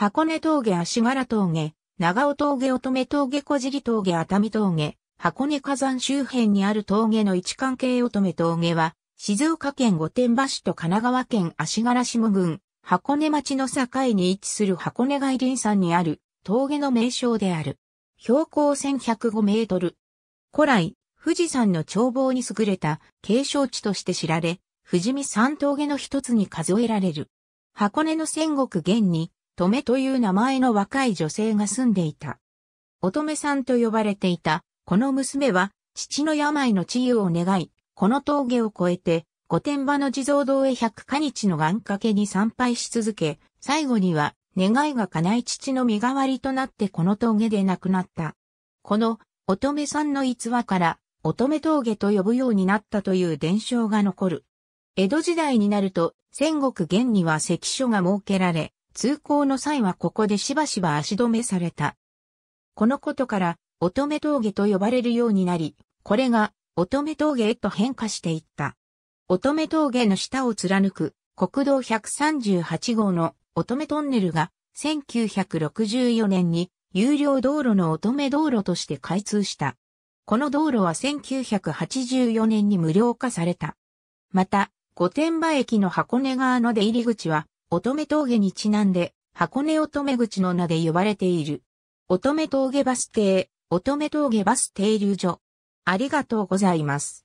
箱根峠足柄峠、長尾峠乙女峠小尻峠熱海峠、箱根火山周辺にある峠の位置関係乙女峠は、静岡県御殿場市と神奈川県足柄下郡、箱根町の境に位置する箱根外林山にある峠の名称である。標高1105メートル。古来、富士山の眺望に優れた景勝地として知られ、富士見山峠の一つに数えられる。箱根の戦国源に乙女という名前の若い女性が住んでいた。乙女さんと呼ばれていた、この娘は、父の病の治癒を願い、この峠を越えて、御殿場の地蔵堂へ百花日の願掛けに参拝し続け、最後には、願いが叶い父の身代わりとなってこの峠で亡くなった。この、乙女さんの逸話から、乙女峠と呼ぶようになったという伝承が残る。江戸時代になると、戦国元には関所が設けられ、通行の際はここでしばしば足止めされた。このことから、乙女峠と呼ばれるようになり、これが乙女峠へと変化していった。乙女峠の下を貫く国道138号の乙女トンネルが1964年に有料道路の乙女道路として開通した。この道路は1984年に無料化された。また、御殿場駅の箱根側の出入り口は乙女峠にちなんで、箱根乙女口の名で呼ばれている。乙女峠バス停、乙女峠バス停留所。ありがとうございます。